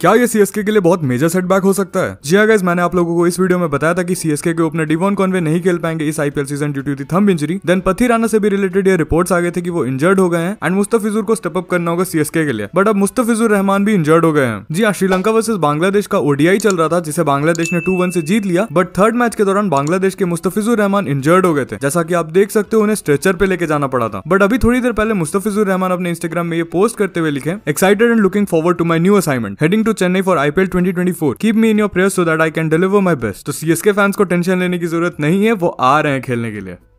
क्या ये सीएसके के लिए बहुत मेजर सेटबैक हो सकता है जी अगर हाँ मैंने आप लोगों को इस वीडियो में बताया था कि सीएसके के ओपनर डिवॉन कॉन्वे नहीं खेल पाएंगे इस IPL season due to the thumb injury then Pathirana से भी रिलेटेड ये रिपोर्ट्स आ गए थे कि वो इंजर्ड हो गए हैं एंड मुस्तफिजुर को स्टेप अप करना होगा सीएसके के लिए बट अब मुस्तफिजुर रहमान भी इंजर्ड हो गए हैं जी हाँ श्रीलंका वर्सेज बांग्लादेश का ओडीआई चल रहा था जिसे बांग्लादेश ने टू वन से जीत लिया बट थर्ड मैच के दौरान बांग्लादेश के मुस्तफिजुर रहमान इंजर्ड हो गए थे जैसा की आप देख सकते हो उन्हें स्ट्रेचर पे लेके जाना पड़ा था बट अभी थोड़ी देर पहले मुस्तफिजुर रहमान अपने इंस्टाग्राम में ये पोस्ट करते हुए लिखे excited and looking forward to my new assignment heading to Chennai for IPL 2024 keep me in your prayer so that I can deliver my best तो सीएसके फैंस को टेंशन लेने की जरूरत नहीं है वो आ रहे हैं खेलने के लिए